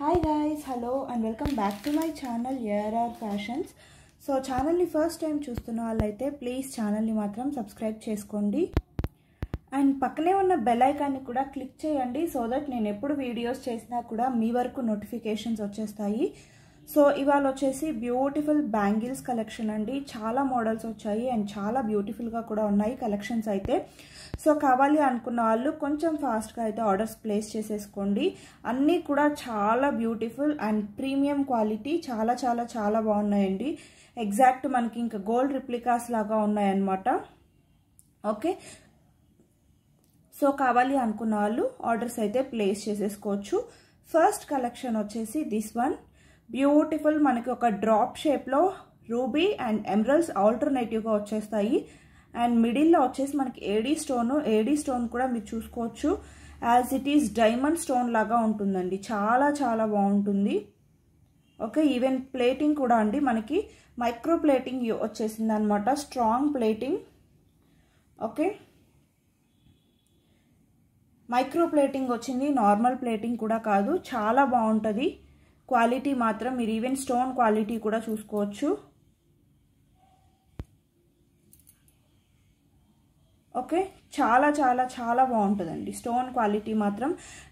hi guys hello and welcome back to my channel ARR fashions so ఛానల్ని first time చూస్తున్న వాళ్ళైతే please ఛానల్ని మాత్రం సబ్స్క్రైబ్ చేసుకోండి అండ్ పక్కనే ఉన్న బెల్ ఐకాన్ని కూడా క్లిక్ చేయండి సో దట్ నేను ఎప్పుడు వీడియోస్ చేసినా కూడా మీ వరకు నోటిఫికేషన్స్ వచ్చేస్తాయి సో ఇవాళ వచ్చేసి బ్యూటిఫుల్ బ్యాంగిల్స్ కలెక్షన్ అండి చాలా మోడల్స్ వచ్చాయి అండ్ చాలా బ్యూటిఫుల్గా కూడా ఉన్నాయి కలెక్షన్స్ అయితే సో కావాలి అనుకున్న వాళ్ళు కొంచెం ఫాస్ట్గా అయితే ఆర్డర్స్ ప్లేస్ చేసేసుకోండి అన్నీ కూడా చాలా బ్యూటిఫుల్ అండ్ ప్రీమియం క్వాలిటీ చాలా చాలా చాలా బాగున్నాయండి ఎగ్జాక్ట్ మనకి ఇంకా గోల్డ్ రిప్లికాస్ లాగా ఉన్నాయన్నమాట ఓకే సో కావాలి అనుకున్న వాళ్ళు ఆర్డర్స్ అయితే ప్లేస్ చేసేసుకోవచ్చు ఫస్ట్ కలెక్షన్ వచ్చేసి దిస్ వన్ బ్యూటిఫుల్ మనకి ఒక డ్రాప్ షేప్లో రూబీ అండ్ ఎమరల్స్ ఆల్టర్నేటివ్గా వచ్చేస్తాయి అండ్ మిడిల్లో వచ్చేసి మనకి ఏడీ స్టోన్ ఏడీ స్టోన్ కూడా మీరు చూసుకోవచ్చు as it is diamond stone లాగా ఉంటుందండి చాలా చాలా బాగుంటుంది ఓకే ఈవెన్ ప్లేటింగ్ కూడా అండి మనకి మైక్రో ప్లేటింగ్ వచ్చేసింది అనమాట strong plating okay micro plating వచ్చింది నార్మల్ ప్లేటింగ్ కూడా కాదు చాలా బాగుంటుంది క్వాలిటీ మాత్రం మీరు ఈవెన్ స్టోన్ క్వాలిటీ కూడా చూసుకోవచ్చు ఓకే చాలా చాలా చాలా బాగుంటుందండి స్టోన్ క్వాలిటీ మాత్రం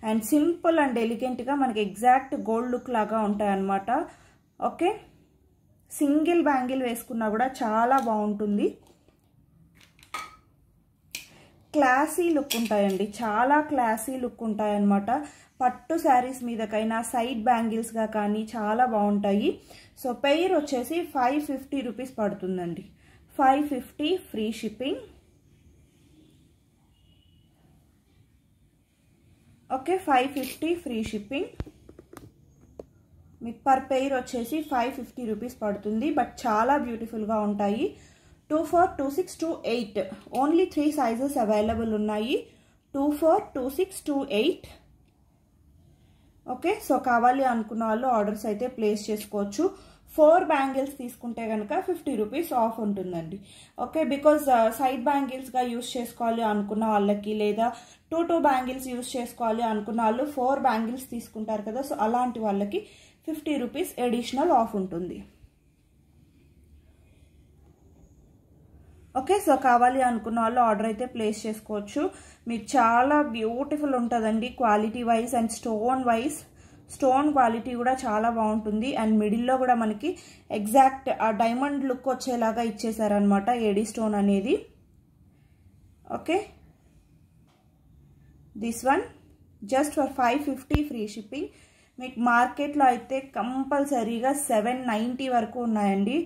అండ్ సింపుల్ అండ్ ఎలిగెంట్గా మనకి ఎగ్జాక్ట్ గోల్డ్ లుక్ లాగా ఉంటాయన్నమాట ఓకే సింగిల్ బ్యాంగిల్ వేసుకున్నా కూడా చాలా బాగుంటుంది క్లాసీ లుక్ ఉంటాయండి చాలా క్లాసీ లుక్ ఉంటాయన్నమాట పట్టు శారీస్ మీదకైనా సైడ్ బ్యాంగిల్స్గా కానీ చాలా బాగుంటాయి సో పెయిర్ వచ్చేసి ఫైవ్ ఫిఫ్టీ రూపీస్ పడుతుందండి five fifty free shipping okay five fifty free shipping మీకు పర్ పెయిర్ వచ్చేసి ఫైవ్ ఫిఫ్టీ రూపీస్ పడుతుంది బట్ చాలా బ్యూటిఫుల్గా ఉంటాయి two four two six two eight only three sizes available ఉన్నాయి two four two six two eight okay so కావాలి అనుకున్న వాళ్ళు ఆర్డర్స్ అయితే ప్లేస్ చేసుకోవచ్చు ఫోర్ బ్యాంగిల్స్ తీసుకుంటే కనుక ఫిఫ్టీ రూపీస్ ఆఫ్ ఉంటుందండి ఓకే బికాజ్ సైడ్ బ్యాంగిల్స్గా యూస్ చేసుకోవాలి అనుకున్న వాళ్ళకి లేదా టూ టూ బ్యాంగిల్స్ యూస్ చేసుకోవాలి అనుకున్న వాళ్ళు ఫోర్ బ్యాంగిల్స్ తీసుకుంటారు కదా సో అలాంటి వాళ్ళకి ఫిఫ్టీ రూపీస్ ఎడిషనల్ ఆఫ్ ఉంటుంది ఓకే సో కావాలి అనుకున్న వాళ్ళు ఆర్డర్ అయితే ప్లేస్ చేసుకోవచ్చు మీకు చాలా బ్యూటిఫుల్ ఉంటుందండి quality wise and stone wise stone quality కూడా చాలా బాగుంటుంది అండ్ మిడిల్లో కూడా మనకి ఎగ్జాక్ట్ ఆ డైమండ్ లుక్ వచ్చేలాగా ఇచ్చేసారనమాట ఏడీ స్టోన్ అనేది okay this one just for five fifty free shipping మీకు మార్కెట్లో అయితే కంపల్సరీగా సెవెన్ నైంటీ వరకు ఉన్నాయండి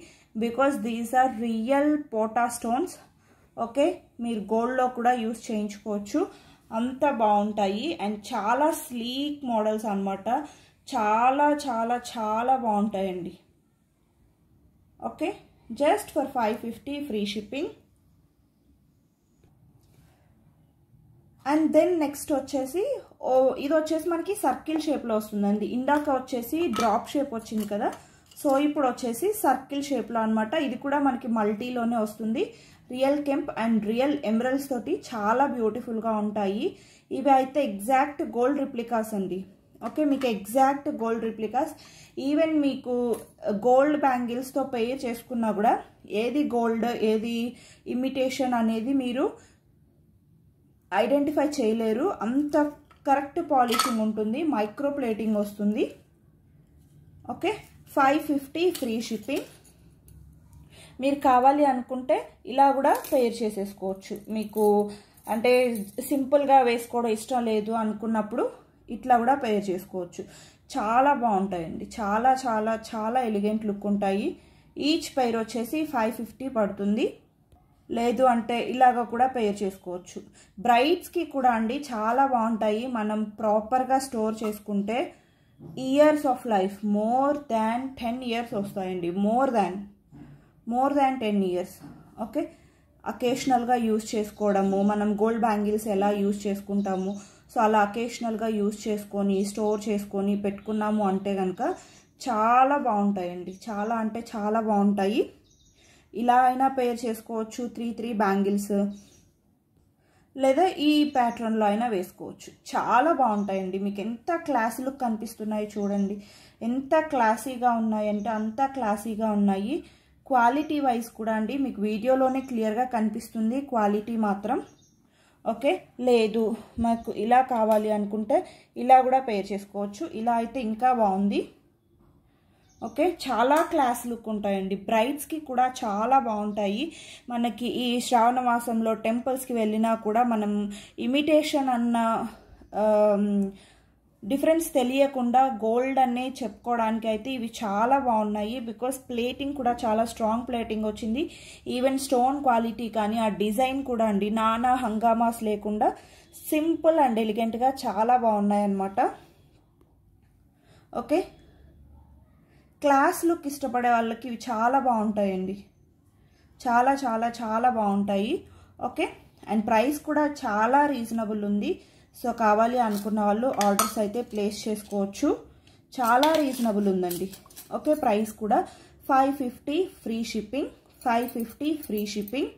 బికాస్ దీస్ ఆర్ రియల్ పోటా స్టోన్స్ ఓకే మీరు గోల్డ్లో కూడా యూస్ చేయించుకోవచ్చు అంత బాగుంటాయి అండ్ చాలా స్లీక్ మోడల్స్ అనమాట చాలా చాలా చాలా బాగుంటాయండి okay just for five fifty free shipping and then next వచ్చేసి ఓ ఇది వచ్చేసి మనకి సర్కిల్ షేప్లో వస్తుందండి ఇందాక వచ్చేసి డ్రాప్ షేప్ వచ్చింది కదా సో ఇప్పుడు వచ్చేసి సర్కిల్ షేప్లో అనమాట ఇది కూడా మనకి మల్టీలోనే వస్తుంది real kemp and real emeralds తోటి చాలా బ్యూటిఫుల్గా ఉంటాయి ఇవి అయితే ఎగ్జాక్ట్ గోల్డ్ రిప్లికాస్ అండి ఓకే మీకు ఎగ్జాక్ట్ గోల్డ్ రిప్లికాస్ ఈవెన్ మీకు గోల్డ్ బ్యాంగిల్స్తో పే చేసుకున్నా కూడా ఏది గోల్డ్ ఏది ఇమిటేషన్ అనేది మీరు ఐడెంటిఫై చేయలేరు అంత కరెక్ట్ పాలిషింగ్ ఉంటుంది మైక్రో ప్లేటింగ్ వస్తుంది okay five fifty free shipping మీరు కావాలి అనుకుంటే ఇలా కూడా పేర్ చేసేసుకోవచ్చు మీకు అంటే సింపుల్గా వేసుకోవడం ఇష్టం లేదు అనుకున్నప్పుడు ఇట్లా కూడా పేర్ చేసుకోవచ్చు చాలా బాగుంటాయండి చాలా చాలా చాలా ఎలిగెంట్ లుక్ ఉంటాయి ఈచ్ పైర్ వచ్చేసి ఫైవ్ ఫిఫ్టీ పడుతుంది లేదు అంటే ఇలాగ కూడా పేర్ చేసుకోవచ్చు బ్రైడ్స్కి కూడా అండి చాలా బాగుంటాయి మనం ప్రాపర్గా స్టోర్ చేసుకుంటే years of life more than ten years వస్తాయండి more than more than ten years okay అకేషనల్గా యూజ్ చేసుకోవడము మనం గోల్డ్ బ్యాంగిల్స్ ఎలా యూజ్ చేసుకుంటాము సో అలా అకేషనల్గా యూజ్ చేసుకొని స్టోర్ చేసుకొని పెట్టుకున్నాము అంటే కనుక చాలా బాగుంటాయండి చాలా అంటే చాలా బాగుంటాయి ఇలా అయినా పేర్ చేసుకోవచ్చు త్రీ త్రీ బ్యాంగిల్స్ లేదా ఈ ప్యాటర్న్లో అయినా వేసుకోవచ్చు చాలా బాగుంటాయండి మీకు ఎంత క్లాస్ లుక్ కనిపిస్తున్నాయి చూడండి ఎంత క్లాసీగా ఉన్నాయంటే అంత క్లాసీగా ఉన్నాయి క్వాలిటీ వైజ్ కూడా అండి మీకు వీడియోలోనే క్లియర్గా కనిపిస్తుంది క్వాలిటీ మాత్రం ఓకే లేదు మాకు ఇలా కావాలి అనుకుంటే ఇలా కూడా పేర్ చేసుకోవచ్చు ఇలా అయితే ఇంకా బాగుంది ఓకే చాలా క్లాస్ లుక్ ఉంటాయండి బ్రైడ్స్కి కూడా చాలా బాగుంటాయి మనకి ఈ శ్రావణ మాసంలో టెంపుల్స్కి వెళ్ళినా కూడా మనం ఇమిటేషన్ అన్న డిఫరెన్స్ తెలియకుండా గోల్డ్ అనే చెప్పుకోవడానికి అయితే ఇవి చాలా బాగున్నాయి బికాస్ ప్లేటింగ్ కూడా చాలా స్ట్రాంగ్ ప్లేటింగ్ వచ్చింది ఈవెన్ స్టోన్ క్వాలిటీ కానీ ఆ డిజైన్ కూడా అండి నానా హంగామాస్ లేకుండా సింపుల్ అండ్ ఎలిగెంట్గా చాలా బాగున్నాయి అన్నమాట ఓకే క్లాస్ లుక్ ఇష్టపడే వాళ్ళకి ఇవి చాలా బాగుంటాయండి చాలా చాలా చాలా బాగుంటాయి ఓకే అండ్ ప్రైస్ కూడా చాలా రీజనబుల్ ఉంది సో కావాలి అనుకున్న వాళ్ళు ఆర్డర్స్ అయితే ప్లేస్ చేసుకోవచ్చు చాలా రీజనబుల్ ఉందండి ఓకే ప్రైస్ కూడా five fifty free shipping five fifty free shipping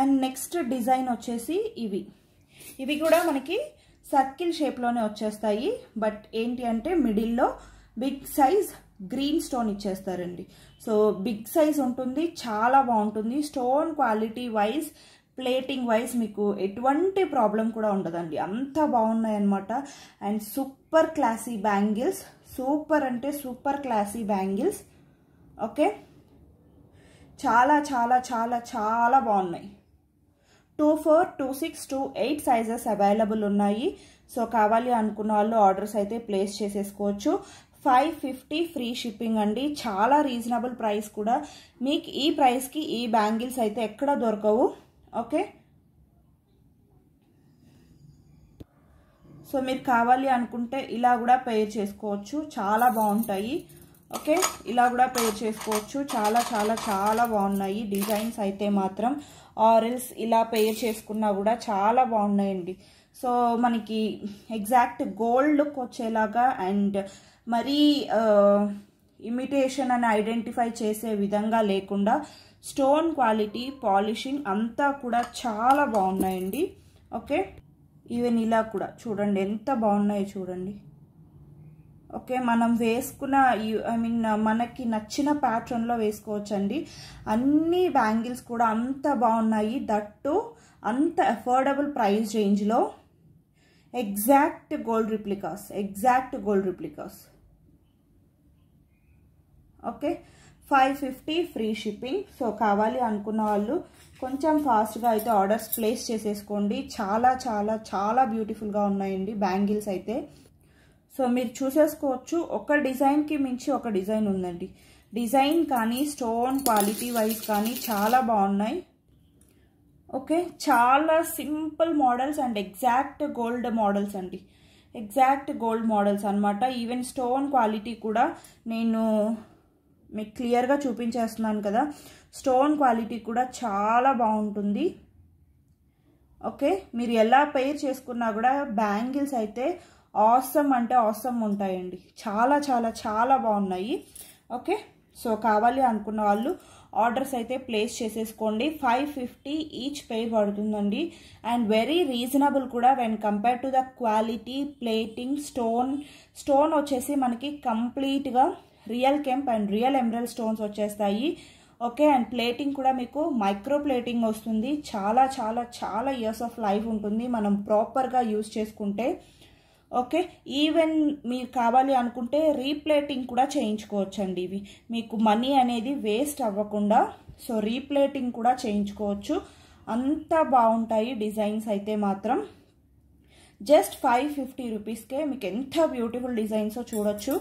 and next design వచ్చేసి ఇవి ఇవి కూడా మనకి సర్కిల్ షేప్లోనే వచ్చేస్తాయి బట్ ఏంటి అంటే మిడిల్లో బిగ్ సైజ్ గ్రీన్ స్టోన్ ఇచ్చేస్తారండి సో బిగ్ సైజ్ ఉంటుంది చాలా బాగుంటుంది stone quality wise plating wise మీకు ఎటువంటి ప్రాబ్లం కూడా ఉండదండి అంత బాగున్నాయన్నమాట and super classy bangles super అంటే సూపర్ క్లాసీ బ్యాంగిల్స్ ఓకే చాలా చాలా చాలా చాలా బాగున్నాయి two four two six two eight sizes available ఉన్నాయి సో కావాలి అనుకున్న వాళ్ళు ఆర్డర్స్ అయితే ప్లేస్ చేసేసుకోవచ్చు ఫైవ్ ఫిఫ్టీ ఫ్రీ షిప్పింగ్ అండి చాలా రీజనబుల్ ప్రైస్ కూడా మీకు ఈ ప్రైస్కి ఈ బ్యాంగిల్స్ అయితే ఎక్కడ దొరకవు ఓకే సో మీరు కావాలి అనుకుంటే ఇలా కూడా పే చేసుకోవచ్చు చాలా బాగుంటాయి ఓకే ఇలా కూడా పేర్ చేసుకోవచ్చు చాలా చాలా చాలా బాగున్నాయి డిజైన్స్ అయితే మాత్రం ఆరిల్స్ ఇలా పేర్ చేసుకున్నా కూడా చాలా బాగున్నాయండి సో మనకి ఎగ్జాక్ట్ గోల్డ్ లుక్ వచ్చేలాగా అండ్ మరీ ఇమిటేషన్ అని ఐడెంటిఫై చేసే విధంగా లేకుండా స్టోన్ క్వాలిటీ పాలిషింగ్ అంతా కూడా చాలా బాగున్నాయండి ఓకే ఈవెన్ ఇలా కూడా చూడండి ఎంత బాగున్నాయో చూడండి ఓకే మనం వేసుకున్న ఐ మీన్ మనకి నచ్చిన ప్యాటర్న్లో వేసుకోవచ్చండి అన్ని బ్యాంగిల్స్ కూడా అంత బాగున్నాయి దట్టు అంత అఫోర్డబుల్ ప్రైస్ రేంజ్లో exact gold replicas exact gold replicas okay five fifty free shipping so కావాలి అనుకున్న వాళ్ళు కొంచెం ఫాస్ట్గా అయితే ఆర్డర్స్ ప్లేస్ చేసేసుకోండి చాలా చాలా చాలా బ్యూటిఫుల్గా ఉన్నాయండి బ్యాంగిల్స్ అయితే సో మీరు చూసేసుకోవచ్చు ఒక డిజైన్కి మించి ఒక డిజైన్ ఉందండి డిజైన్ కానీ స్టోన్ క్వాలిటీ వైజ్ కానీ చాలా బాగున్నాయి ఓకే చాలా simple models and exact gold models అండి ఎగ్జాక్ట్ గోల్డ్ మోడల్స్ అనమాట ఈవెన్ స్టోన్ క్వాలిటీ కూడా నేను మీకు క్లియర్గా చూపించేస్తున్నాను కదా స్టోన్ క్వాలిటీ కూడా చాలా బాగుంటుంది ఓకే మీరు ఎలా పేర్ చేసుకున్నా కూడా బ్యాంగిల్స్ అయితే ఆసమ్ అంటే ఆసమ్ ఉంటాయండి చాలా చాలా చాలా బాగున్నాయి ఓకే సో కావాలి అనుకున్న వాళ్ళు ఆర్డర్స్ అయితే ప్లేస్ చేసేసుకోండి ఫైవ్ ఫిఫ్టీ ఈచ్ పే పడుతుందండి అండ్ వెరీ రీజనబుల్ కూడా when compare to the quality plating stone stone వచ్చేసి మనకి కంప్లీట్గా real kemp and real emerald stones వచ్చేస్తాయి ఓకే అండ్ ప్లేటింగ్ కూడా మీకు మైక్రో ప్లేటింగ్ వస్తుంది చాలా చాలా చాలా ఇయర్స్ ఆఫ్ లైఫ్ ఉంటుంది మనం ప్రాపర్గా యూజ్ చేసుకుంటే ఓకే ఈవెన్ మీరు కావాలి అనుకుంటే రీప్లేటింగ్ కూడా చేయించుకోవచ్చండి ఇవి మీకు మనీ అనేది వేస్ట్ అవ్వకుండా సో రీప్లేటింగ్ కూడా చేయించుకోవచ్చు అంత బాగుంటాయి డిజైన్స్ అయితే మాత్రం జస్ట్ ఫైవ్ ఫిఫ్టీ రూపీస్కే మీకు ఎంత బ్యూటిఫుల్ డిజైన్సో చూడొచ్చు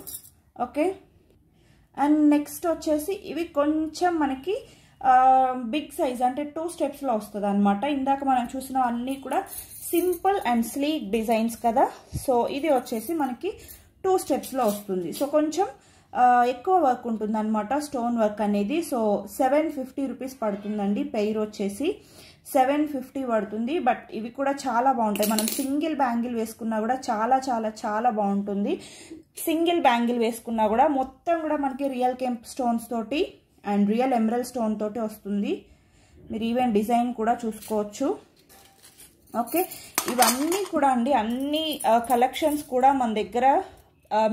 ఓకే అండ్ నెక్స్ట్ వచ్చేసి ఇవి కొంచెం మనకి బిగ్ సైజ్ అంటే టూ స్టెప్స్లో వస్తుంది అనమాట ఇందాక మనం చూసిన అన్నీ కూడా సింపుల్ అండ్ స్లీక్ డిజైన్స్ కదా సో ఇది వచ్చేసి మనకి టూ స్టెప్స్లో వస్తుంది సో కొంచెం ఎక్కువ వర్క్ ఉంటుంది స్టోన్ వర్క్ అనేది సో సెవెన్ ఫిఫ్టీ రూపీస్ పడుతుందండి పెయిర్ వచ్చేసి సెవెన్ ఫిఫ్టీ పడుతుంది బట్ ఇవి కూడా చాలా బాగుంటాయి మనం సింగిల్ బ్యాంగిల్ వేసుకున్నా కూడా చాలా చాలా చాలా బాగుంటుంది సింగిల్ బ్యాంగిల్ వేసుకున్నా కూడా మొత్తం కూడా మనకి రియల్ కెంప్ స్టోన్స్ తోటి అండ్ రియల్ ఎమరల్ స్టోన్ తోటి వస్తుంది మీరు ఈవెన్ డిజైన్ కూడా చూసుకోవచ్చు ఓకే ఇవన్నీ కూడా అండి అన్ని కలెక్షన్స్ కూడా మన దగ్గర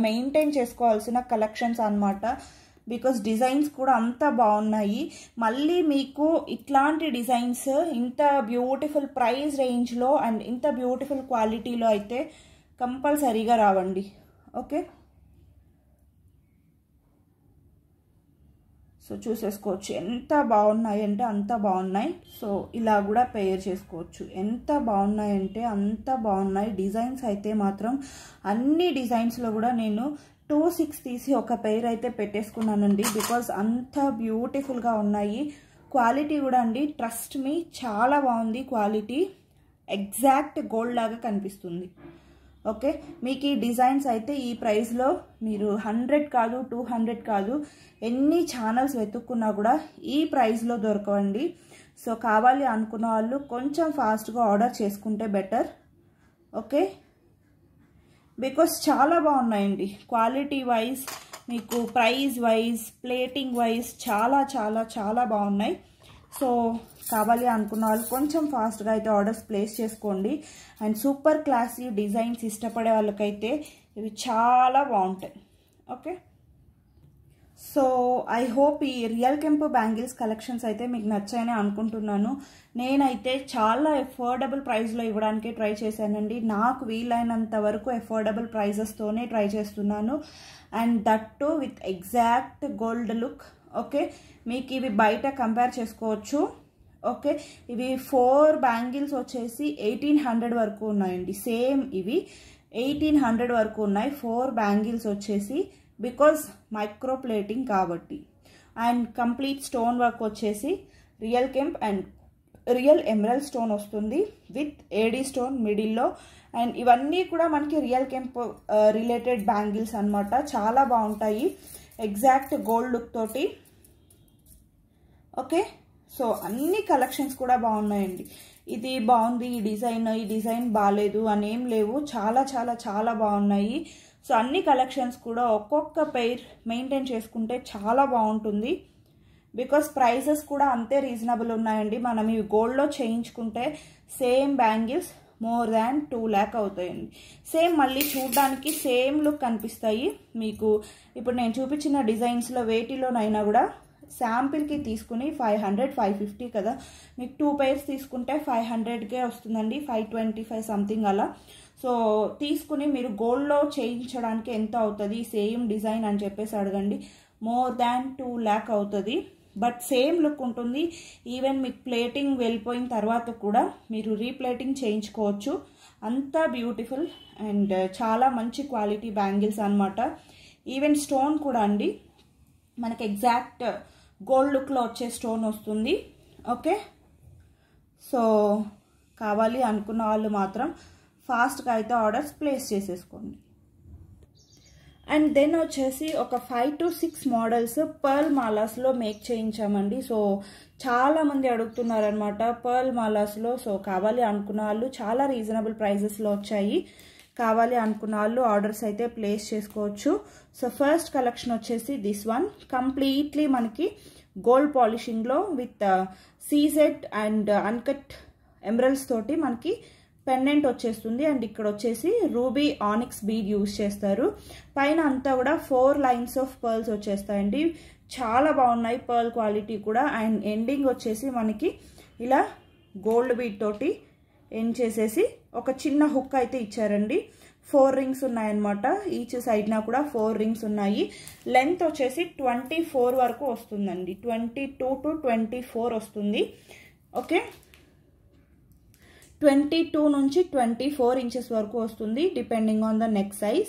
మెయింటైన్ చేసుకోవాల్సిన కలెక్షన్స్ అనమాట బికాస్ డిజైన్స్ కూడా అంత బాగున్నాయి మళ్ళీ మీకు ఇట్లాంటి డిజైన్స్ ఇంత బ్యూటిఫుల్ ప్రైస్ రేంజ్లో అండ్ ఇంత బ్యూటిఫుల్ క్వాలిటీలో అయితే కంపల్సరీగా రావండి ఓకే సో చూసేసుకోవచ్చు ఎంత బాగున్నాయి అంటే అంత బాగున్నాయి సో ఇలా కూడా పేర్ చేసుకోవచ్చు ఎంత బాగున్నాయి అంటే అంత బాగున్నాయి డిజైన్స్ అయితే మాత్రం అన్ని డిజైన్స్లో కూడా నేను టూ సిక్స్ తీసి ఒక పెయిర్ అయితే పెట్టేసుకున్నానండి బికాజ్ అంత బ్యూటిఫుల్గా ఉన్నాయి క్వాలిటీ కూడా అండి ట్రస్ట్ మీ చాలా బాగుంది క్వాలిటీ ఎగ్జాక్ట్ గోల్డ్ లాగా కనిపిస్తుంది ఓకే మీకు ఈ డిజైన్స్ అయితే ఈ ప్రైస్లో మీరు హండ్రెడ్ కాదు టూ హండ్రెడ్ కాదు ఎన్ని ఛానల్స్ వెతుక్కున్నా కూడా ఈ ప్రైస్లో దొరకవండి సో కావాలి అనుకున్న వాళ్ళు కొంచెం ఫాస్ట్గా ఆర్డర్ చేసుకుంటే బెటర్ ఓకే బికాస్ చాలా బాగున్నాయండి క్వాలిటీ వైజ్ మీకు ప్రైస్ వైజ్ ప్లేటింగ్ వైజ్ చాలా చాలా చాలా బాగున్నాయి సో కావాలి అనుకున్న వాళ్ళు కొంచెం ఫాస్ట్గా అయితే ఆర్డర్స్ ప్లేస్ చేసుకోండి అండ్ సూపర్ క్లాసీ డిజైన్స్ ఇష్టపడే వాళ్ళకైతే ఇవి చాలా బాగుంటాయి ఓకే సో ఐ హోప్ ఈ రియల్ కెంపు బ్యాంగిల్స్ కలెక్షన్స్ అయితే మీకు నచ్చాయని అనుకుంటున్నాను నేనైతే చాలా ఎఫోర్డబుల్ ప్రైస్లో ఇవ్వడానికి ట్రై చేశానండి నాకు వీలైనంత వరకు ఎఫోర్డబుల్ ప్రైజెస్తోనే ట్రై చేస్తున్నాను and that with exact gold look okay మీకు ఇవి బయట కంపేర్ చేసుకోవచ్చు ఓకే ఇవి ఫోర్ బ్యాంగిల్స్ వచ్చేసి ఎయిటీన్ హండ్రెడ్ వరకు ఉన్నాయండి సేమ్ ఇవి ఎయిటీన్ హండ్రెడ్ వరకు ఉన్నాయి ఫోర్ బ్యాంగిల్స్ వచ్చేసి బికాస్ మైక్రోప్లేటింగ్ కాబట్టి అండ్ కంప్లీట్ స్టోన్ వర్క్ వచ్చేసి real kemp and real emerald stone వస్తుంది విత్ ఏడీ స్టోన్ మిడిల్లో అండ్ ఇవన్నీ కూడా మనకి రియల్ కెంప్ రిలేటెడ్ బ్యాంగిల్స్ అనమాట చాలా బాగుంటాయి ఎగ్జాక్ట్ గోల్డ్ లుక్ తోటి ఓకే సో అన్ని కలెక్షన్స్ కూడా బాగున్నాయండి ఇది బాగుంది ఈ డిజైన్ ఈ డిజైన్ బాగాలేదు అనేం లేవు చాలా చాలా చాలా బాగున్నాయి సో అన్ని కలెక్షన్స్ కూడా ఒక్కొక్క పెయిర్ మెయింటైన్ చేసుకుంటే చాలా బాగుంటుంది బికాస్ ప్రైజెస్ కూడా అంతే రీజనబుల్ ఉన్నాయండి మనం ఇవి గోల్డ్లో చేయించుకుంటే same bangles more than two lakh అవుతాయండి సేమ్ మళ్ళీ చూడడానికి సేమ్ లుక్ కనిపిస్తాయి మీకు ఇప్పుడు నేను చూపించిన డిజైన్స్లో వేటిలోనైనా కూడా శాంపిల్కి తీసుకుని ఫైవ్ హండ్రెడ్ ఫైవ్ ఫిఫ్టీ కదా మీకు టూ పెయిర్స్ తీసుకుంటే ఫైవ్ హండ్రెడ్కే వస్తుందండి ఫైవ్ ట్వంటీ ఫైవ్ సంథింగ్ అలా సో తీసుకుని మీరు గోల్డ్లో చేయించడానికి ఎంత అవుతుంది సేమ్ డిజైన్ అని చెప్పేసి అడగండి మోర్ దాన్ టూ ల్యాక్ అవుతుంది బట్ సేమ్ లుక్ ఉంటుంది ఈవెన్ మీకు ప్లేటింగ్ వెళ్ళిపోయిన తర్వాత కూడా మీరు రీప్లేటింగ్ చేయించుకోవచ్చు అంతా బ్యూటిఫుల్ అండ్ చాలా మంచి క్వాలిటీ బ్యాంగిల్స్ అనమాట ఈవెన్ స్టోన్ కూడా అండి మనకి ఎగ్జాక్ట్ గోల్డ్ లుక్లో వచ్చే స్టోన్ వస్తుంది ఓకే సో కావాలి అనుకున్న వాళ్ళు మాత్రం ఫాస్ట్గా అయితే ఆర్డర్స్ ప్లేస్ చేసేసుకోండి అండ్ దెన్ వచ్చేసి ఒక five to six models pearl మాలాస్లో మేక్ చేయించామండి సో చాలామంది అడుగుతున్నారనమాట పర్ల్ మాలాస్లో సో కావాలి అనుకున్న వాళ్ళు చాలా రీజనబుల్ ప్రైజెస్లో వచ్చాయి కావాలి అనుకున్న వాళ్ళు ఆర్డర్స్ అయితే ప్లేస్ చేసుకోవచ్చు సో ఫస్ట్ కలెక్షన్ వచ్చేసి దిస్ వన్ కంప్లీట్లీ మనకి గోల్డ్ పాలిషింగ్లో with CZ and uncut emeralds తోటి మనకి పెండెంట్ వచ్చేస్తుంది అండ్ ఇక్కడ వచ్చేసి రూబీ ఆనిక్స్ బీడ్ యూజ్ చేస్తారు పైన అంతా కూడా ఫోర్ లైన్స్ ఆఫ్ పర్ల్స్ వచ్చేస్తాయండి చాలా బాగున్నాయి పర్ల్ క్వాలిటీ కూడా అండ్ ఎండింగ్ వచ్చేసి మనకి ఇలా గోల్డ్ బీడ్ తోటి ఎండ్ చేసేసి ఒక చిన్న హుక్ అయితే ఇచ్చారండి ఫోర్ రింగ్స్ ఉన్నాయన్నమాట ఈచ్ సైడ్న కూడా ఫోర్ రింగ్స్ ఉన్నాయి లెంత్ వచ్చేసి ట్వంటీ వరకు వస్తుందండి ట్వంటీ టు ట్వంటీ వస్తుంది ఓకే ట్వంటీ టూ నుంచి ట్వంటీ ఫోర్ ఇంచెస్ వరకు వస్తుంది depending on the neck size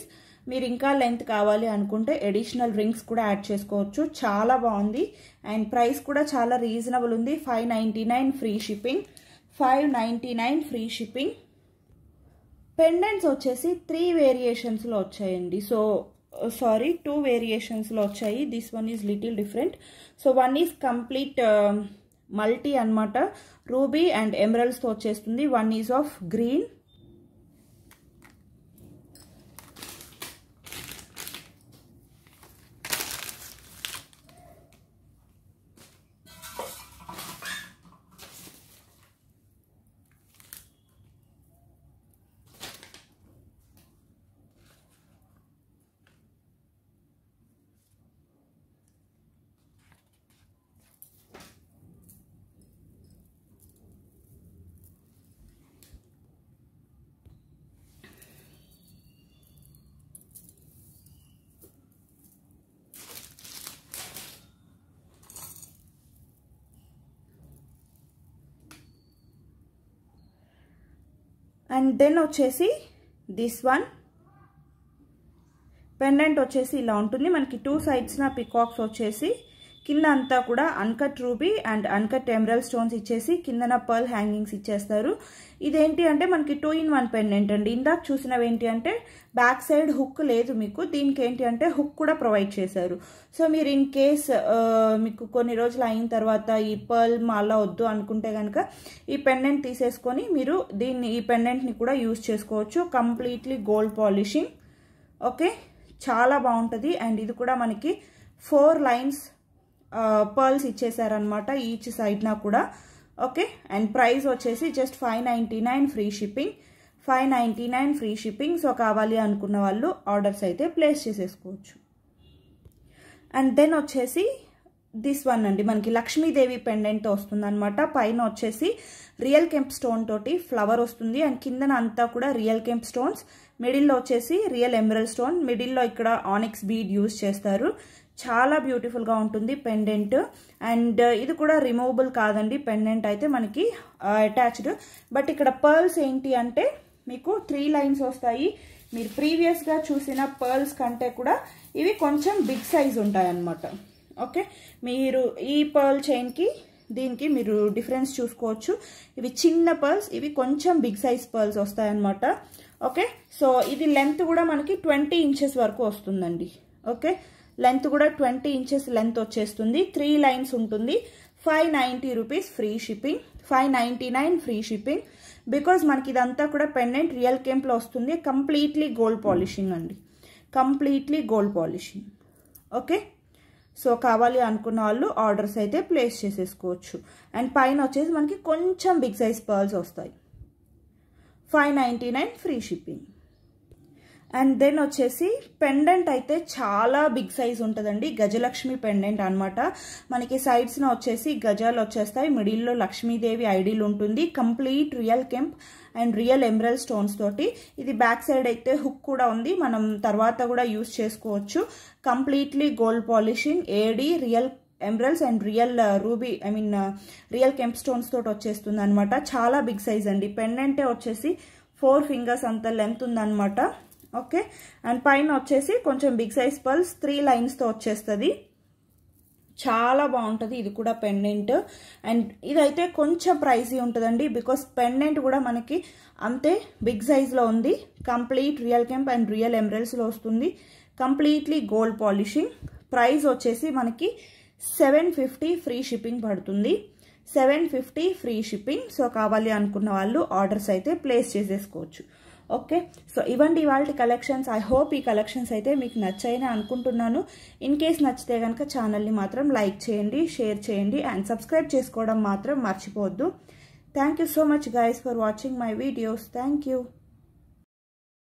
మీరు ఇంకా లెంత్ కావాలి అనుకుంటే ఎడిషనల్ రింగ్స్ కూడా యాడ్ చేసుకోవచ్చు చాలా బాగుంది అండ్ ప్రైస్ కూడా చాలా రీజనబుల్ ఉంది five ninety nine free shipping five ninety nine free shipping pendants వచ్చేసి త్రీ వేరియేషన్స్లో వచ్చాయండి సో సారీ టూ వేరియేషన్స్లో వచ్చాయి this one is little different so one is complete multi and anmata ruby and emeralds to chestundi one is of green and then వచ్చేసి this one pendant వచ్చేసి ఇలా ఉంటుంది మనకి టూ సైడ్స్న పికాక్స్ వచ్చేసి కింద అంతా కూడా uncut ruby and uncut emerald stones ఇచ్చేసి కిందన పర్ల్ హ్యాంగింగ్స్ ఇచ్చేస్తారు ఇదేంటి అంటే మనకి టూ ఇన్ వన్ పెండెంట్ అండి ఇందాక చూసినవి ఏంటి అంటే బ్యాక్ సైడ్ హుక్ లేదు మీకు దీనికి ఏంటి అంటే హుక్ కూడా ప్రొవైడ్ చేశారు సో మీరు ఇన్ కేస్ uh, మీకు కొన్ని రోజులు అయిన తర్వాత ఈ పర్ల్ మాల వద్దు అనుకుంటే కనుక ఈ పెండెంట్ తీసేసుకొని మీరు దీన్ని ఈ పెండెంట్ని కూడా యూజ్ చేసుకోవచ్చు కంప్లీట్లీ గోల్డ్ పాలిషింగ్ ఓకే చాలా బాగుంటుంది అండ్ ఇది కూడా మనకి ఫోర్ లైన్స్ పర్ల్స్ ఇచ్చేసారనమాట ఈచ్ సైడ్న కూడా ఓకే అండ్ ప్రైస్ వచ్చేసి just five ninety nine free shipping five ninety nine free shipping so కావాలి అనుకున్న వాళ్ళు ఆర్డర్స్ అయితే ప్లేస్ చేసేసుకోవచ్చు అండ్ దెన్ వచ్చేసి దిస్ వన్ అండి మనకి లక్ష్మీదేవి పెండెంట్ అనమాట పైన వచ్చేసి రియల్ కెంప్ స్టోన్ తోటి ఫ్లవర్ వస్తుంది అండ్ కిందన అంతా కూడా రియల్ కెంప్ స్టోన్స్ మిడిల్లో వచ్చేసి రియల్ ఎమరల్ స్టోన్ మిడిల్లో ఇక్కడ ఆనిక్స్ బీడ్ యూజ్ చేస్తారు చాలా బ్యూటిఫుల్గా ఉంటుంది పెండెంట్ అండ్ uh, ఇది కూడా రిమూవబుల్ కాదండి పెండెంట్ అయితే మనకి అటాచ్డ్ uh, బట్ ఇక్కడ పర్ల్స్ ఏంటి అంటే మీకు త్రీ లైన్స్ వస్తాయి మీరు ప్రీవియస్గా చూసిన పర్ల్స్ కంటే కూడా ఇవి కొంచెం బిగ్ సైజ్ ఉంటాయి అన్నమాట ఓకే మీరు ఈ పర్ల్ చైన్కి దీనికి మీరు డిఫరెన్స్ చూసుకోవచ్చు ఇవి చిన్న పర్ల్స్ ఇవి కొంచెం బిగ్ సైజ్ పర్ల్స్ వస్తాయన్నమాట ఓకే సో ఇది లెంత్ కూడా మనకి ట్వంటీ ఇంచెస్ వరకు వస్తుందండి ఓకే లెంత్ కూడా ట్వంటీ ఇంచెస్ లెంత్ వచ్చేస్తుంది త్రీ లైన్స్ ఉంటుంది five ninety rupees free shipping five ninety nine free shipping because మనకి ఇదంతా కూడా పెండెంట్ రియల్ కెంప్లో వస్తుంది కంప్లీట్లీ గోల్డ్ పాలిషింగ్ అండి completely gold polishing okay so కావాలి అనుకున్న వాళ్ళు ఆర్డర్స్ అయితే ప్లేస్ చేసేసుకోవచ్చు అండ్ పైన వచ్చేసి మనకి కొంచెం బిగ్ సైజ్ పర్ల్స్ వస్తాయి five ninety nine free shipping and then వచ్చేసి పెండెంట్ అయితే చాలా బిగ్ సైజ్ ఉంటుందండి గజలక్ష్మి పెండెంట్ అనమాట మనకి సైడ్స్న వచ్చేసి గజాలు వచ్చేస్తాయి మిడిల్లో లక్ష్మీదేవి ఐడీలు ఉంటుంది complete real kemp and real emerald stones తోటి ఇది బ్యాక్ సైడ్ అయితే హుక్ కూడా ఉంది మనం తర్వాత కూడా యూస్ చేసుకోవచ్చు completely gold polishing AD real emeralds and real ruby I mean real kemp stones తోటి వచ్చేస్తుంది అనమాట చాలా బిగ్ సైజ్ అండి పెండెంటే వచ్చేసి ఫోర్ ఫింగర్స్ అంత లెంత్ ఉందన్నమాట ఓకే అండ్ పైన వచ్చేసి కొంచెం బిగ్ సైజ్ పల్స్ త్రీ లైన్స్తో వచ్చేస్తుంది చాలా బాగుంటుంది ఇది కూడా పెండెంట్ అండ్ ఇదైతే కొంచెం ప్రైజీ ఉంటుందండి బికాస్ పెండెంట్ కూడా మనకి అంతే బిగ్ సైజ్లో ఉంది complete real kemp and real ఎమరల్స్లో వస్తుంది కంప్లీట్లీ గోల్డ్ పాలిషింగ్ ప్రైస్ వచ్చేసి మనకి సెవెన్ ఫిఫ్టీ ఫ్రీ షిప్పింగ్ పడుతుంది seven fifty free shipping so కావాలి అనుకున్న వాళ్ళు ఆర్డర్స్ అయితే ప్లేస్ చేసేసుకోవచ్చు ఓకే సో ఇవ్వండి వాళ్ళ కలెక్షన్స్ ఐ హోప్ ఈ కలెక్షన్స్ అయితే మీకు నచ్చాయని అనుకుంటున్నాను ఇన్ కేస్ నచ్చితే కనుక ఛానల్ని మాత్రం లైక్ చేయండి షేర్ చేయండి అండ్ సబ్స్క్రైబ్ చేసుకోవడం మాత్రం మర్చిపోవద్దు thank you so much guys for watching my videos thank you